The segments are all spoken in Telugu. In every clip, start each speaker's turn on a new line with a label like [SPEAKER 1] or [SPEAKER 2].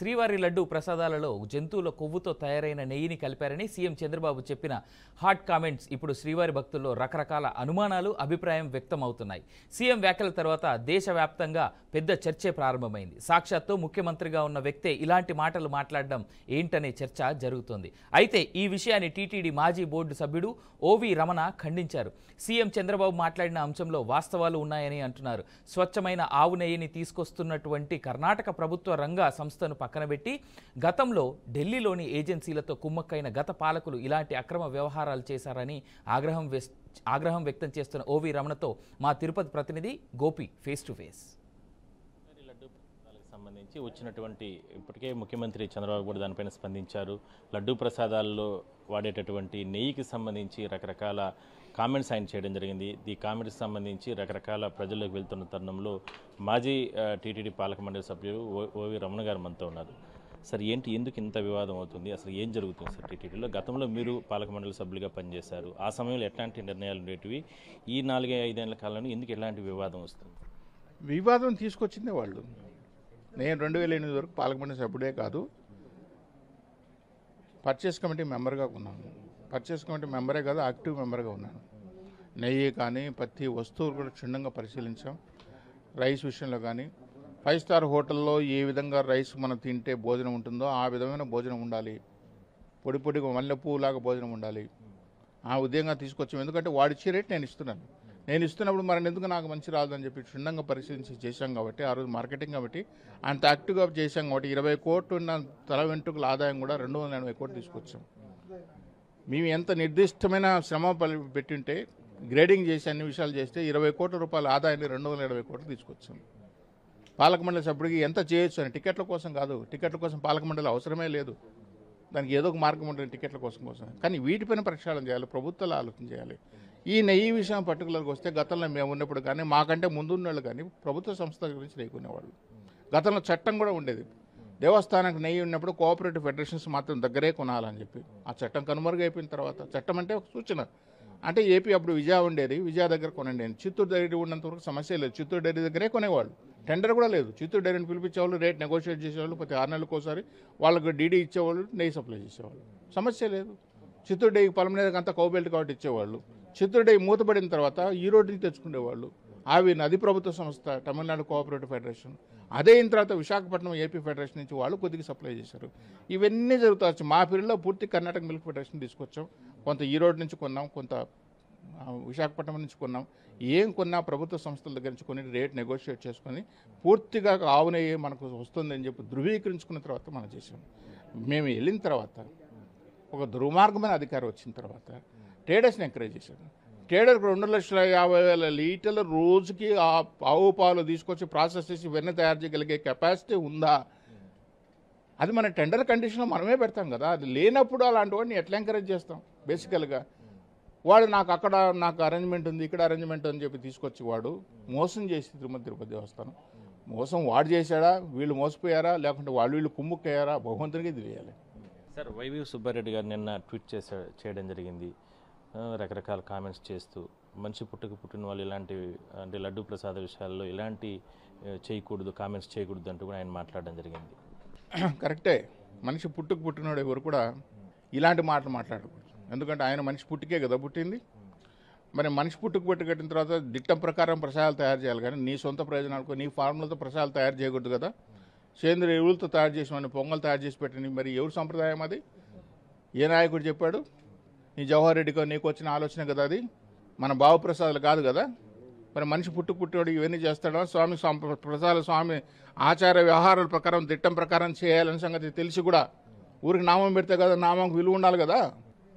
[SPEAKER 1] శ్రీవారి లడ్డు ప్రసాదాలలో జంతువుల కొవ్వుతో తయారైన నెయ్యిని కలిపారని సీఎం చంద్రబాబు చెప్పిన హాట్ కామెంట్స్ ఇప్పుడు శ్రీవారి భక్తుల్లో రకరకాల అనుమానాలు అభిప్రాయం వ్యక్తం అవుతున్నాయి సీఎం వ్యాఖ్యల తర్వాత దేశవ్యాప్తంగా పెద్ద చర్చే ప్రారంభమైంది సాక్షాత్తు ముఖ్యమంత్రిగా ఉన్న వ్యక్తే ఇలాంటి మాటలు మాట్లాడడం ఏంటనే చర్చ జరుగుతోంది అయితే ఈ విషయాన్ని టీటీడీ మాజీ బోర్డు సభ్యుడు ఓవి రమణ ఖండించారు సీఎం చంద్రబాబు మాట్లాడిన అంశంలో వాస్తవాలు ఉన్నాయని అంటున్నారు స్వచ్ఛమైన ఆవు నెయ్యిని తీసుకొస్తున్నటువంటి కర్ణాటక ప్రభుత్వ రంగ సంస్థను పక్కన పెట్టి గతంలో ఢిల్లీలోని ఏజెన్సీలతో కుమ్మక్కైన గత పాలకులు ఇలాంటి అక్రమ వ్యవహారాలు చేశారని ఆగ్రహం ఆగ్రహం వ్యక్తం చేస్తున్న ఓవి రమణతో మా తిరుపతి ప్రతినిధి గోపి ఫేస్ టు ఫేస్
[SPEAKER 2] సంబంధించి వచ్చినటువంటి ఇప్పటికే ముఖ్యమంత్రి చంద్రబాబు కూడా దానిపైన స్పందించారు లడ్డూ ప్రసాదాల్లో వాడేటటువంటి నెయ్యికి సంబంధించి రకరకాల కామెంట్స్ ఆయన చేయడం జరిగింది ఈ కామెంట్స్ సంబంధించి రకరకాల ప్రజల్లోకి వెళ్తున్న తరుణంలో మాజీ టీటీడీ పాలక మండలి సభ్యులు ఓవి రమణ గారు మనతో ఉన్నారు సార్ ఏంటి ఎందుకు ఇంత వివాదం అవుతుంది అసలు ఏం జరుగుతుంది సార్ టీటీడీలో గతంలో మీరు పాలక మండలి సభ్యులుగా పనిచేశారు ఆ సమయంలో ఎట్లాంటి నిర్ణయాలు ఉండేటివి ఈ నాలుగే ఐదేళ్ల కాలంలో ఎందుకు ఎలాంటి
[SPEAKER 3] వివాదం వస్తుంది వివాదం తీసుకొచ్చిందే వాళ్ళు నేను రెండు వేల ఎనిమిది వరకు పాలకమండలి సభ్యుడే కాదు పర్చేస్ కమిటీ మెంబర్గా ఉన్నాను పర్చేస్ కమిటీ మెంబరే కాదు యాక్టివ్ మెంబర్గా ఉన్నాను నెయ్యి కానీ ప్రతి వస్తువులు కూడా క్షుణ్ణంగా పరిశీలించాం రైస్ విషయంలో కానీ ఫైవ్ స్టార్ హోటల్లో ఏ విధంగా రైస్ మనం తింటే భోజనం ఉంటుందో ఆ విధమైన భోజనం ఉండాలి పొడి పొడిగా మల్లెపూలాగా భోజనం ఉండాలి ఆ ఉదయంగా తీసుకొచ్చాం ఎందుకంటే వాడిచ్చే రేట్ నేను ఇస్తున్నాను నేను ఇస్తున్నప్పుడు మరి ఎందుకు నాకు మంచి రాదు అని చెప్పి క్షుణ్ణంగా పరిశీలించి చేశాం కాబట్టి ఆ రోజు మార్కెటింగ్ కాబట్టి అంత యాక్టివ్గా చేశాం కాబట్టి ఇరవై కోట్లు ఉన్న తల వెంట్రుకల ఆదాయం కూడా రెండు వందల ఎనభై కోట్లు తీసుకొచ్చాం మేము ఎంత నిర్దిష్టమైన శ్రమ పెట్టింటే గ్రేడింగ్ చేసి అన్ని విషయాలు చేస్తే ఇరవై కోట్ల రూపాయల ఆదాయాన్ని రెండు వందల ఇరవై కోట్లు తీసుకొచ్చాం పాలకమండలి సభ్యుడికి ఎంత చేయొచ్చు అని టికెట్ల కోసం కాదు టికెట్ల కోసం పాలకమండలి అవసరమే లేదు దానికి ఏదో ఒక మార్గం ఉంటుంది టికెట్ల కోసం కోసం కానీ వీటిపైన ప్రక్షాళన చేయాలి ప్రభుత్వాలు ఆలోచన చేయాలి ఈ నెయ్యి విషయం పర్టికులర్గా వస్తే గతంలో మేము ఉన్నప్పుడు కానీ మాకంటే ముందున్న వాళ్ళు కానీ ప్రభుత్వ సంస్థల గురించి లేకునేవాళ్ళు గతంలో చట్టం కూడా ఉండేది దేవస్థానానికి నెయ్యి ఉన్నప్పుడు కోఆపరేటివ్ ఫెడరేషన్స్ మాత్రం దగ్గరే కొనాలని చెప్పి ఆ చట్టం కనుమరుగైపోయిన తర్వాత చట్టం అంటే ఒక సూచన అంటే ఏపీ అప్పుడు విజయ ఉండేది విజయ దగ్గర కొనండి అని చిత్తూరు డైరీ ఉన్నంత వరకు సమస్య లేదు చిత్తూరు డైరీ దగ్గరే కొనేవాళ్ళు టెండర్ కూడా లేదు చిత్తూరు డైరీని పిలిపించేవాళ్ళు రేట్ నెగోషియేట్ చేసేవాళ్ళు ప్రతి ఆరు నెలలకు ఒకసారి వాళ్ళకు డీడీ ఇచ్చేవాళ్ళు నెయ్యి సప్లై చేసేవాళ్ళు సమస్య లేదు చిత్తూరు పలమనేది అంతా కౌబెల్ట్ కాబట్టి ఇచ్చేవాళ్ళు చిత్తూరు డైరీ మూతపడిన తర్వాత ఈ రోడ్డుని తెచ్చుకునేవాళ్ళు అవి నది ప్రభుత్వ సంస్థ తమిళనాడు కోఆపరేటివ్ ఫెడరేషన్ అదే అయిన తర్వాత విశాఖపట్నం ఏపీ ఫెడరేషన్ నుంచి వాళ్ళు కొద్దిగా సప్లై చేశారు ఇవన్నీ జరుగుతాయి మా ఫీల్డ్లో పూర్తి కర్ణాటక మిల్క్ ఫెడరేషన్ తీసుకొచ్చాం కొంత ఈరోడ్ నుంచి కొన్నాం కొంత విశాఖపట్నం నుంచి కొన్నాం ఏం కొన్నా ప్రభుత్వ సంస్థల దగ్గర నుంచి కొన్ని రేట్ నెగోషియేట్ చేసుకొని పూర్తిగా ఆవునయ్యే మనకు వస్తుందని చెప్పి ధృవీకరించుకున్న తర్వాత మనం చేసాం మేము వెళ్ళిన తర్వాత ఒక దుర్మార్గమైన అధికారం వచ్చిన తర్వాత ట్రేడర్స్ని ఎంకరేజ్ చేశారు ట్రేడర్ రెండు లక్షల యాభై వేల లీటర్ల రోజుకి ఆ ఆవు పాలు తీసుకొచ్చి ప్రాసెస్ చేసి వెన్న తయారు చేయగలిగే కెపాసిటీ ఉందా అది మన టెండర్ కండిషన్లో మనమే పెడతాం కదా అది లేనప్పుడు అలాంటి వాడిని ఎట్లా ఎంకరేజ్ చేస్తాం బేసికల్గా వాడు నాకు అక్కడ నాకు అరేంజ్మెంట్ ఉంది ఇక్కడ అరేంజ్మెంట్ అని చెప్పి తీసుకొచ్చి వాడు మోసం చేసి తిరుమల తిరుపతి దేవస్థానం మోసం వాడు చేశాడా వీళ్ళు మోసపోయారా లేకుంటే వాళ్ళు వీళ్ళు కుమ్ముక్కయ్యారా భగవంతునికి తెలియాలి
[SPEAKER 2] సార్ వైవి సుబ్బారెడ్డి గారు నిన్న ట్వీట్ చేసా చేయడం జరిగింది రకరకాల కామెంట్స్ చేస్తూ మనిషి పుట్టుకు పుట్టిన వాళ్ళు ఇలాంటి అంటే లడ్డు ప్రసాద విషయాల్లో ఇలాంటి చేయకూడదు కామెంట్స్ చేయకూడదు అంటూ కూడా ఆయన మాట్లాడడం జరిగింది
[SPEAKER 3] కరెక్టే మనిషి పుట్టుకు పుట్టినోడు ఎవరు కూడా ఇలాంటి మాటలు మాట్లాడకూడదు ఎందుకంటే ఆయన మనిషి పుట్టుకే కదా పుట్టింది మరి మనిషి పుట్టుకు పెట్టి కట్టిన తర్వాత దిట్టం ప్రకారం ప్రసాదాలు తయారు చేయాలి కానీ నీ సొంత ప్రయోజనాలకు నీ ఫార్ములతో ప్రసాదాలు తయారు చేయకూడదు కదా సేంద్రియ ఎరువులతో తయారు చేసిన పొంగల్ తయారు చేసి పెట్టండి మరి ఎవరు సంప్రదాయం అది ఏ నాయకుడు చెప్పాడు నీ జవహర్ రెడ్డికో నీకు వచ్చిన ఆలోచన కదా అది మన బాబుప్రసాద్లు కాదు కదా మరి మనిషి పుట్టు పుట్టినోడు ఇవన్నీ చేస్తాడో స్వామి ప్రసాద స్వామి ఆచార వ్యవహారాల ప్రకారం దిట్టం ప్రకారం చేయాలని సంగతి తెలిసి కూడా ఊరికి నామం పెడితే కదా నామంకు విలువ ఉండాలి కదా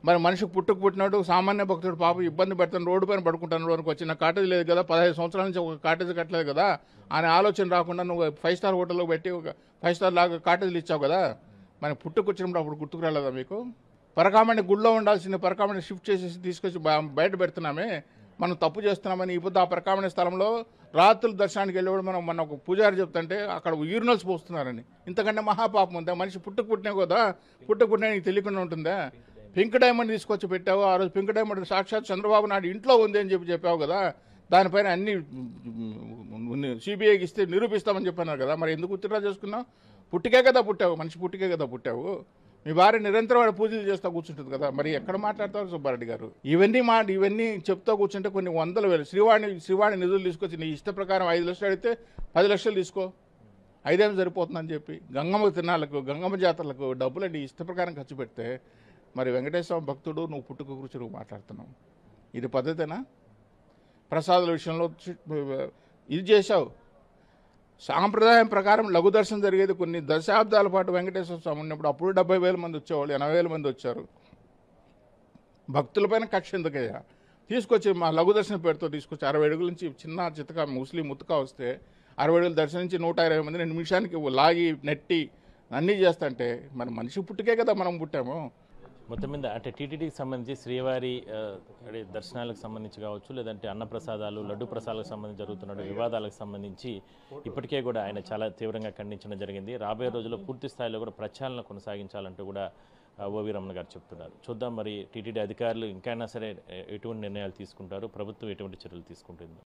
[SPEAKER 3] మరి మనిషి పుట్టుకు పుట్టినట్టు సామాన్య భక్తుడు పాప ఇబ్బంది పెడతాను రోడ్డు పైన పడుకుంటాను వరకు వచ్చిన కాటేజ్ లేదు కదా పదహైదు సంవత్సరాల నుంచి ఒక కాటేజ్ కట్టలేదు కదా అనే ఆలోచన రాకుండా నువ్వు ఫైవ్ స్టార్ హోటల్లో పెట్టి ఒక ఫైవ్ స్టార్ లాగా కాటేజీలు ఇచ్చావు కదా మరి పుట్టుకొచ్చినప్పుడు అప్పుడు గుర్తుకు రాలేదా మీకు పరకామణి గుళ్ళో ఉండాల్సిన పరకామణి షిఫ్ట్ చేసేసి తీసుకొచ్చి బయట పెడుతున్నామే మనం తప్పు చేస్తున్నామని ఇప్పుడు ఆ పరకామణి స్థలంలో రాత్రులు దర్శనానికి వెళ్ళేవాడు మనం మన ఒక పూజారి చెప్తుంటే అక్కడ యూరినల్స్ పోస్తున్నారని ఇంతకంటే మహాపాపం ఉందా మనిషి పుట్టుకు పుట్టినా కదా పుట్టుకు పుట్టినా నీకు తెలియకుండా ఉంటుందా పింక్ డైమండ్ తీసుకొచ్చి పెట్టావు ఆ రోజు పింక్ డైమండ్ సాక్షాత్ చంద్రబాబు నాయుడు ఇంట్లో ఉంది అని చెప్పి చెప్పావు కదా దానిపైన అన్ని సిబిఐకి ఇస్తే నిరూపిస్తామని చెప్పినారు కదా మరి ఎందుకు ఉత్తిరా చేసుకున్నావు పుట్టికే కదా పుట్టావు మనిషి పుట్టికే కదా పుట్టావు మీ భార్య నిరంతరం వాడు పూజలు చేస్తూ కూర్చుంటుంది కదా మరి ఎక్కడ మాట్లాడతారు సుబ్బారెడ్డి గారు ఇవన్నీ మా ఇవన్నీ చెప్తా కూర్చుంటే కొన్ని వందల వేలు శ్రీవాణి శ్రీవాణి నిధులు తీసుకొచ్చి నీ ఇష్ట ప్రకారం ఐదు లక్షలు అడిగితే పది లక్షలు తీసుకో ఐదేమి సరిపోతుందని చెప్పి గంగమ్మ తినాలకు గంగమ్మ జాతరలకు డబ్బులన్నీ ఇష్ట ప్రకారం ఖర్చు పెడితే మరి వెంకటేశ్వర భక్తుడు నువ్వు పుట్టుక గురించి మాట్లాడుతున్నావు ఇది పద్ధతేనా ప్రసాదాల విషయంలో ఇది చేశావు సాంప్రదాయం ప్రకారం లఘు దర్శనం జరిగేది కొన్ని దశాబ్దాల పాటు వెంకటేశ్వర స్వామి ఉన్నప్పుడు అప్పుడు డెబ్బై వేల మంది వచ్చేవాళ్ళు ఎనభై వేల మంది వచ్చారు భక్తులపైన కక్ష ఎందుకయ్యా తీసుకొచ్చి మా లఘు దర్శనం పేరుతో తీసుకొచ్చి అరవై అడుగుల నుంచి చిన్న చితక ముస్లిం ముత్తుక వస్తే అరవై అడుగులు దర్శనించి నూట ఇరవై మంది నిమిషానికి లాగి నెట్టి అన్నీ చేస్తా అంటే మన మనిషి పుట్టుకే కదా మనం పుట్టాము మొత్తం మీద అంటే టీటీడీకి సంబంధించి
[SPEAKER 2] శ్రీవారి దర్శనాలకు సంబంధించి కావచ్చు లేదంటే అన్నప్రసాదాలు లడ్డు ప్రసాదాలకు సంబంధించి జరుగుతున్న వివాదాలకు సంబంధించి ఇప్పటికే కూడా ఆయన చాలా తీవ్రంగా ఖండించడం జరిగింది రాబోయే రోజుల్లో పూర్తి స్థాయిలో కూడా ప్రచారం కొనసాగించాలంటూ కూడా ఓవి రమణ గారు చెప్తున్నారు చూద్దాం మరి టీటీడీ అధికారులు ఇంకైనా సరే ఎటువంటి నిర్ణయాలు తీసుకుంటారు ప్రభుత్వం ఎటువంటి చర్యలు తీసుకుంటుంది